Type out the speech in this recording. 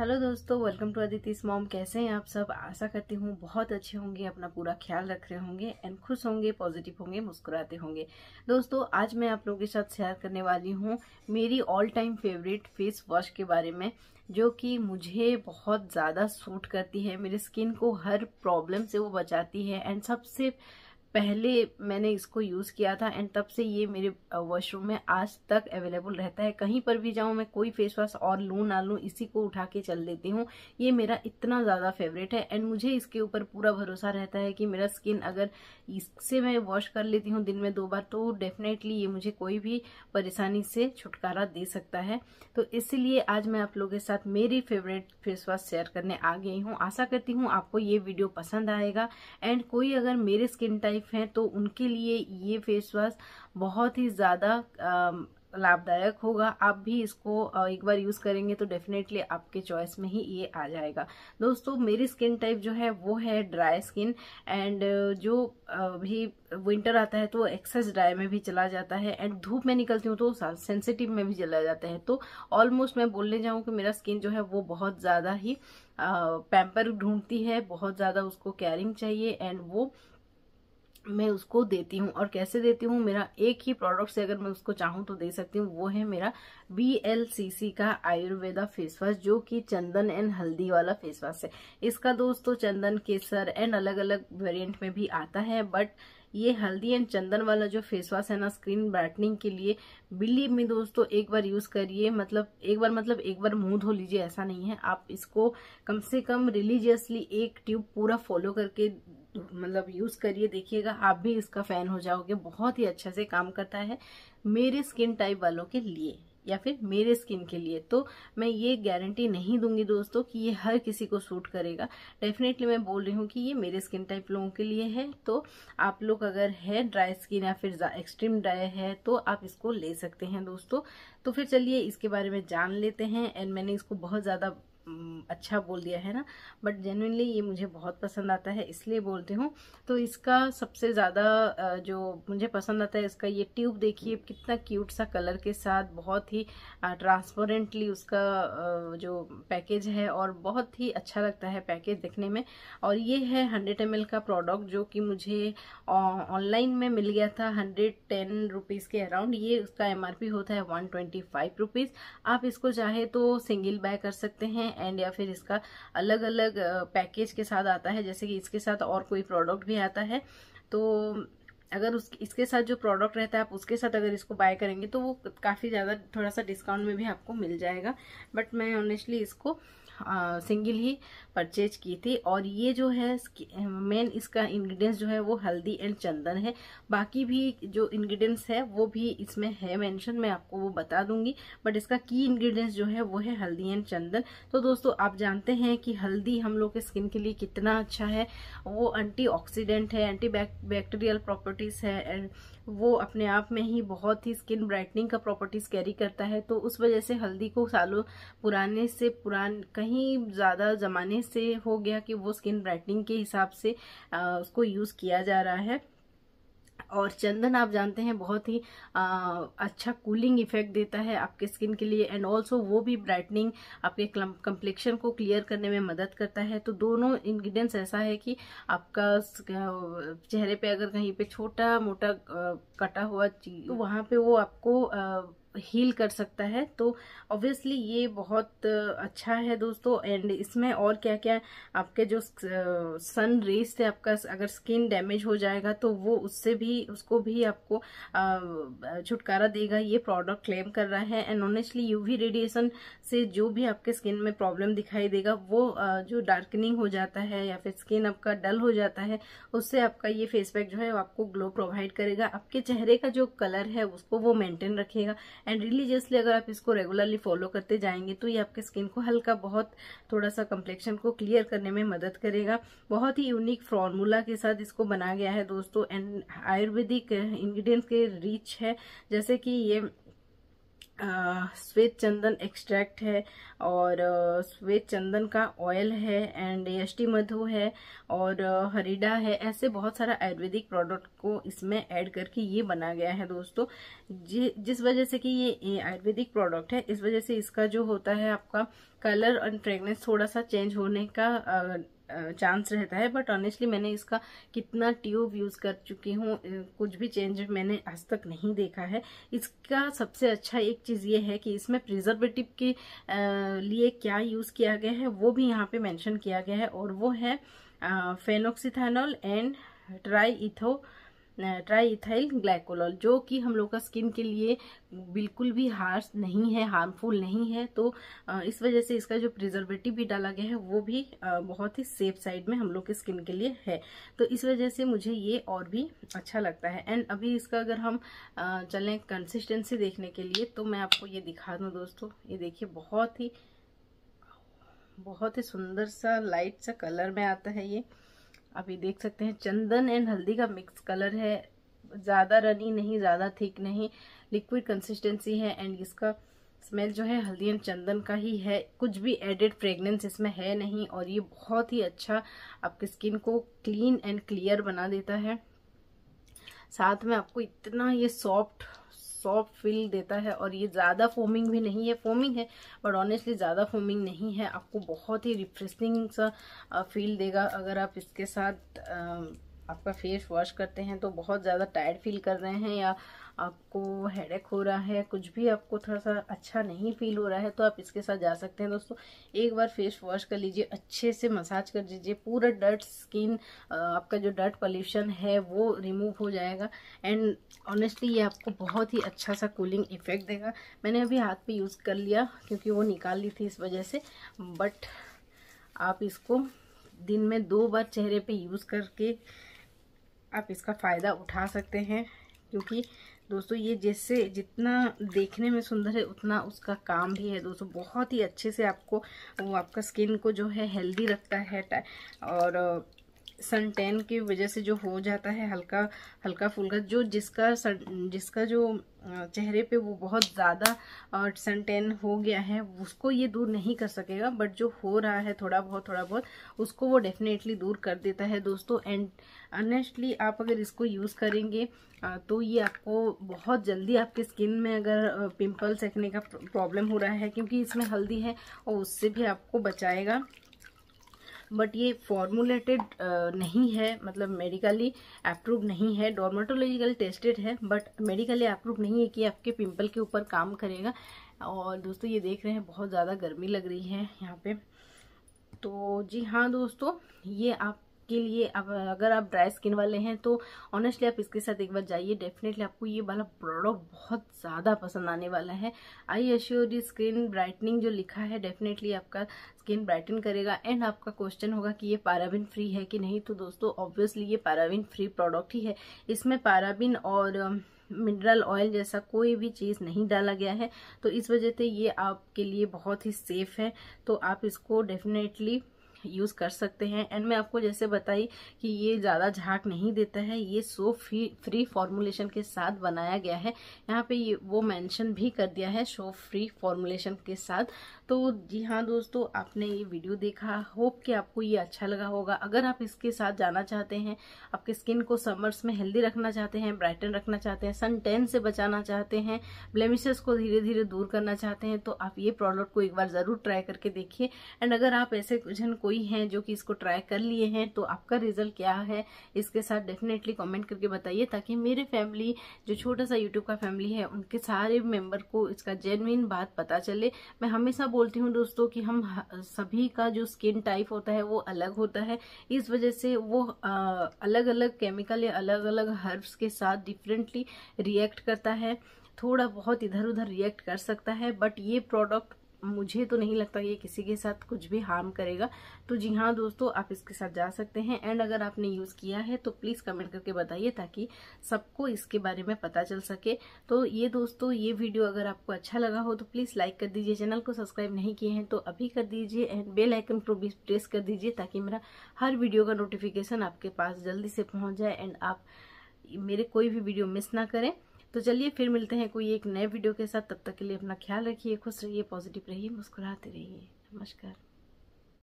hello दोस्तों welcome to Aditi mom कैसे हैं आप सब आशा करती हूँ बहुत अच्छे होंगे अपना पूरा ख्याल रख रहे होंगे एंड खुश होंगे पॉजिटिव होंगे मुस्कुराते होंगे दोस्तों आज मैं आप लोगों के साथ शेयर करने वाली हूँ मेरी all time favourite face wash के बारे में जो कि मुझे बहुत ज़्यादा सूट करती है मेरे स्किन को हर प्रॉब्लम से वो बचाती है एंड सबसे पहले मैंने इसको यूज़ किया था एंड तब से ये मेरे वॉशरूम में आज तक अवेलेबल रहता है कहीं पर भी जाऊँ मैं कोई फेस वॉश और लूँ ना लूँ इसी को उठा के चल देती हूँ ये मेरा इतना ज़्यादा फेवरेट है एंड मुझे इसके ऊपर पूरा भरोसा रहता है कि मेरा स्किन अगर इससे मैं वॉश कर लेती हूँ दिन में दो बार तो डेफिनेटली ये मुझे कोई भी परेशानी से छुटकारा दे सकता है तो इसीलिए आज मैं आप लोगों के साथ मेरी फेवरेट फेस वॉश शेयर करने आ गई हूँ आशा करती हूँ आपको ये वीडियो पसंद आएगा एंड कोई अगर मेरे स्किन टाइप वाइफ हैं तो उनके लिए ये फेस वॉश बहुत ही ज़्यादा लाभदायक होगा आप भी इसको एक बार यूज़ करेंगे तो डेफिनेटली आपके चॉइस में ही ये आ जाएगा दोस्तों मेरी स्किन टाइप जो है वो है ड्राई स्किन एंड जो भी विंटर आता है तो एक्सेस ड्राई में भी चला जाता है एंड धूप में निकलती हूँ तो सेंसिटिव में भी चला जाता है तो ऑलमोस्ट मैं बोलने जाऊँ कि मेरा स्किन जो है वो बहुत ज़्यादा ही पैम्पर ढूंढती है बहुत ज़्यादा उसको केयरिंग चाहिए एंड वो मैं उसको देती हूँ और कैसे देती हूँ मेरा एक ही प्रोडक्ट से अगर मैं उसको चाहूँ तो दे सकती हूँ वो है मेरा बी एल सी सी का आयुर्वेदा फेस वॉश जो कि चंदन एंड हल्दी वाला फेस वॉश है इसका दोस्तों चंदन केसर एंड अलग अलग वेरिएंट में भी आता है बट ये हल्दी एंड चंदन वाला जो फेस वॉश है ना स्क्रीन ब्राइटनिंग के लिए बिलीव में दोस्तों एक बार यूज करिए मतलब एक बार मतलब एक बार मुंह धो लीजिए ऐसा नहीं है आप इसको कम से कम रिलीजियसली एक ट्यूब पूरा फॉलो करके मतलब यूज़ करिए देखिएगा आप भी इसका फ़ैन हो जाओगे बहुत ही अच्छा से काम करता है मेरे स्किन टाइप वालों के लिए या फिर मेरे स्किन के लिए तो मैं ये गारंटी नहीं दूंगी दोस्तों कि ये हर किसी को सूट करेगा डेफिनेटली मैं बोल रही हूँ कि ये मेरे स्किन टाइप लोगों के लिए है तो आप लोग अगर है ड्राई स्किन या फिर एक्सट्रीम ड्राई है तो आप इसको ले सकते हैं दोस्तों तो फिर चलिए इसके बारे में जान लेते हैं एंड मैंने इसको बहुत ज़्यादा अच्छा बोल दिया है ना बट जेनुनली ये मुझे बहुत पसंद आता है इसलिए बोलती हूँ तो इसका सबसे ज़्यादा जो मुझे पसंद आता है इसका ये ट्यूब देखिए कितना क्यूट सा कलर के साथ बहुत ही ट्रांसपेरेंटली उसका जो पैकेज है और बहुत ही अच्छा लगता है पैकेज देखने में और ये है हंड्रेड एम का प्रोडक्ट जो कि मुझे ऑनलाइन में मिल गया था हंड्रेड टेन रुपीज़ के अराउंड ये उसका एम होता है वन ट्वेंटी फाइव रुपीज़ आप इसको चाहे तो सिंगल बाय कर सकते हैं एंड या फिर इसका अलग अलग पैकेज के साथ आता है जैसे कि इसके साथ और कोई प्रोडक्ट भी आता है तो अगर उस इसके साथ जो प्रोडक्ट रहता है आप उसके साथ अगर इसको बाय करेंगे तो वो काफ़ी ज़्यादा थोड़ा सा डिस्काउंट में भी आपको मिल जाएगा बट मैं ऑनेस्टली इसको सिंगल ही परचेज की थी और ये जो है मेन इसका इंग्रेडिएंट्स जो है वो हल्दी एंड चंदन है बाकी भी जो इंग्रेडिएंट्स है वो भी इसमें है मेंशन मैं आपको वो बता दूंगी बट इसका की इंग्रेडिएंट्स जो है वो है हल्दी एंड चंदन तो दोस्तों आप जानते हैं कि हल्दी हम लोग के स्किन के लिए कितना अच्छा है वो एंटी है एंटी बैक्टीरियल प्रॉपर्टीज़ है एंड वो अपने आप में ही बहुत ही स्किन ब्राइटनिंग का प्रॉपर्टीज़ कैरी करता है तो उस वजह से हल्दी को सालों पुराने से पुरान कहीं कहीं ज़्यादा ज़माने से हो गया कि वो स्किन ब्राइटनिंग के हिसाब से उसको यूज़ किया जा रहा है और चंदन आप जानते हैं बहुत ही आ, अच्छा कूलिंग इफेक्ट देता है आपके स्किन के लिए एंड ऑल्सो वो भी ब्राइटनिंग आपके कम्प्लेक्शन को क्लियर करने में मदद करता है तो दोनों इंग्रेडिएंट्स ऐसा है कि आपका चेहरे पे अगर कहीं पे छोटा मोटा कटा हुआ चीज तो वहाँ पे वो आपको आ, हील कर सकता है तो ऑब्वियसली ये बहुत अच्छा है दोस्तों एंड इसमें और क्या क्या आपके जो सन रेज से आपका अगर स्किन डैमेज हो जाएगा तो वो उससे भी उसको भी आपको छुटकारा देगा ये प्रोडक्ट क्लेम कर रहा है एंड ऑनेस्टली यूवी रेडिएशन से जो भी आपके स्किन में प्रॉब्लम दिखाई देगा वो जो डार्कनिंग हो जाता है या फिर स्किन आपका डल हो जाता है उससे आपका ये फेस पैक जो है आपको ग्लो प्रोवाइड करेगा आपके चेहरे का जो कलर है उसको वो मेंटेन रखेगा एंड रिलीजियसली अगर आप इसको रेगुलरली फॉलो करते जाएंगे तो ये आपके स्किन को हल्का बहुत थोड़ा सा कम्प्लेक्शन को क्लियर करने में मदद करेगा बहुत ही यूनिक फॉर्मूला के साथ इसको बनाया गया है दोस्तों एंड आयुर्वेदिक इंग्रेडिएंट्स uh, के रिच है जैसे कि ये श्वेत चंदन एक्सट्रैक्ट है और श्वेत चंदन का ऑयल है एंड यष्टी मधु है और हरीडा है ऐसे बहुत सारा आयुर्वेदिक प्रोडक्ट को इसमें ऐड करके ये बना गया है दोस्तों जि, जिस वजह से कि ये आयुर्वेदिक प्रोडक्ट है इस वजह से इसका जो होता है आपका कलर और फ्रेगनेंस थोड़ा सा चेंज होने का चांस रहता है बट ऑनेस्टली मैंने इसका कितना ट्यूब यूज़ कर चुकी हूँ कुछ भी चेंज मैंने आज तक नहीं देखा है इसका सबसे अच्छा एक चीज़ ये है कि इसमें प्रिजर्वेटिव के लिए क्या यूज़ किया गया है वो भी यहाँ पे मेंशन किया गया है और वो है phenoxyethanol and tri etho triethyl glycol जो कि हम लोग का स्किन के लिए बिल्कुल भी हार्श नहीं है हार्मफुल नहीं है तो इस वजह से इसका जो प्रिजर्वेटिव भी डाला गया है वो भी बहुत ही सेफ साइड में हम लोग के स्किन के लिए है तो इस वजह से मुझे ये और भी अच्छा लगता है एंड अभी इसका अगर हम चलें कंसिस्टेंसी देखने के लिए तो मैं आपको ये दिखा दूँ दोस्तों ये देखिए बहुत ही बहुत ही सुंदर सा लाइट सा कलर में आता है ये आप ये देख सकते हैं चंदन एंड हल्दी का मिक्स कलर है ज़्यादा रनी नहीं ज़्यादा थिक नहीं लिक्विड कंसिस्टेंसी है एंड इसका स्मेल जो है हल्दी एंड चंदन का ही है कुछ भी एडेड फ्रेगनेंस इसमें है नहीं और ये बहुत ही अच्छा आपकी स्किन को क्लीन एंड क्लियर बना देता है साथ में आपको इतना ये सॉफ्ट सॉफ्ट फील देता है और ये ज़्यादा फोमिंग भी नहीं है फोमिंग है बट ऑनेस्टली ज़्यादा फोमिंग नहीं है आपको बहुत ही रिफ्रेशिंग सा फील देगा अगर आप इसके साथ आपका फेस वॉश करते हैं तो बहुत ज़्यादा टायर्ड फील कर रहे हैं या आपको हेडेक हो रहा है कुछ भी आपको थोड़ा सा अच्छा नहीं फील हो रहा है तो आप इसके साथ जा सकते हैं दोस्तों एक बार फेस वॉश कर लीजिए अच्छे से मसाज कर दीजिए पूरा डर्ट स्किन आपका जो डर्ट पॉल्यूशन है वो रिमूव हो जाएगा एंड ऑनेस्टली ये आपको बहुत ही अच्छा सा कूलिंग इफेक्ट देगा मैंने अभी हाथ पे यूज़ कर लिया क्योंकि वो निकाल ली थी इस वजह से बट आप इसको दिन में दो बार चेहरे पर यूज़ करके आप इसका फ़ायदा उठा सकते हैं क्योंकि दोस्तों ये जैसे जितना देखने में सुंदर है उतना उसका काम भी है दोस्तों बहुत ही अच्छे से आपको वो आपका स्किन को जो है हेल्दी रखता है और सन टेन की वजह से जो हो जाता है हल्का हल्का फुल्का जो जिसका सन जिसका जो चेहरे पे वो बहुत ज़्यादा सन टेन हो गया है उसको ये दूर नहीं कर सकेगा बट जो हो रहा है थोड़ा बहुत थोड़ा बहुत उसको वो डेफिनेटली दूर कर देता है दोस्तों एंड अनेस्टली आप अगर इसको यूज़ करेंगे तो ये आपको बहुत जल्दी आपके स्किन में अगर पिम्पल्स रखने का प्रॉब्लम हो रहा है क्योंकि इसमें हल्दी है और उससे भी आपको बचाएगा बट ये फॉर्मुलेटेड uh, नहीं है मतलब मेडिकली अप्रूव नहीं है डॉर्मेटोलॉजिकल टेस्टेड है बट मेडिकली अप्रूव नहीं है कि आपके पिंपल के ऊपर काम करेगा और दोस्तों ये देख रहे हैं बहुत ज़्यादा गर्मी लग रही है यहाँ पे तो जी हाँ दोस्तों ये आप के लिए अब अगर आप ड्राई स्किन वाले हैं तो ऑनेस्टली आप इसके साथ एक बार जाइए डेफिनेटली आपको ये वाला प्रोडक्ट बहुत ज़्यादा पसंद आने वाला है आई एश्योर स्किन ब्राइटनिंग जो लिखा है डेफिनेटली आपका स्किन ब्राइटन करेगा एंड आपका क्वेश्चन होगा कि ये पाराबिन फ्री है कि नहीं तो दोस्तों ऑब्वियसली ये पाराबिन फ्री प्रोडक्ट ही है इसमें पाराबिन और मिनरल um, ऑयल जैसा कोई भी चीज़ नहीं डाला गया है तो इस वजह से ये आपके लिए बहुत ही सेफ है तो आप इसको डेफिनेटली यूज़ कर सकते हैं एंड मैं आपको जैसे बताई कि ये ज़्यादा झाक नहीं देता है ये सो फ्री फ्री फॉर्मूलेशन के साथ बनाया गया है यहाँ पे ये वो मेंशन भी कर दिया है शो फ्री फॉर्मूलेशन के साथ तो जी हाँ दोस्तों आपने ये वीडियो देखा होप कि आपको ये अच्छा लगा होगा अगर आप इसके साथ जाना चाहते हैं आपके स्किन को समर्स में हेल्दी रखना चाहते हैं ब्राइटन रखना चाहते हैं सन टेन से बचाना चाहते हैं ब्लेमिशेस को धीरे धीरे दूर करना चाहते हैं तो आप ये प्रोडक्ट को एक बार ज़रूर ट्राई करके देखिए एंड अगर आप ऐसे कुछ को कोई हैं जो कि इसको ट्राई कर लिए हैं तो आपका रिजल्ट क्या है इसके साथ डेफिनेटली कमेंट करके बताइए ताकि मेरे फैमिली जो छोटा सा यूट्यूब का फैमिली है उनके सारे मेंबर को इसका जेनविन बात पता चले मैं हमेशा बोलती हूँ दोस्तों कि हम सभी का जो स्किन टाइप होता है वो अलग होता है इस वजह से वो अलग अलग केमिकल या अलग अलग हर्ब्स के साथ डिफरेंटली रिएक्ट करता है थोड़ा बहुत इधर उधर रिएक्ट कर सकता है बट ये प्रोडक्ट मुझे तो नहीं लगता ये किसी के साथ कुछ भी हार्म करेगा तो जी हाँ दोस्तों आप इसके साथ जा सकते हैं एंड अगर आपने यूज़ किया है तो प्लीज़ कमेंट करके बताइए ताकि सबको इसके बारे में पता चल सके तो ये दोस्तों ये वीडियो अगर आपको अच्छा लगा हो तो प्लीज़ लाइक कर दीजिए चैनल को सब्सक्राइब नहीं किए हैं तो अभी कर दीजिए एंड बेल आइकन को भी प्रेस कर दीजिए ताकि मेरा हर वीडियो का नोटिफिकेशन आपके पास जल्दी से पहुँच जाए एंड आप मेरे कोई भी वीडियो मिस ना करें तो चलिए फिर मिलते हैं कोई एक नए वीडियो के साथ तब तक के लिए अपना ख्याल रखिए खुश रहिए पॉजिटिव रहिए मुस्कुराते रहिए नमस्कार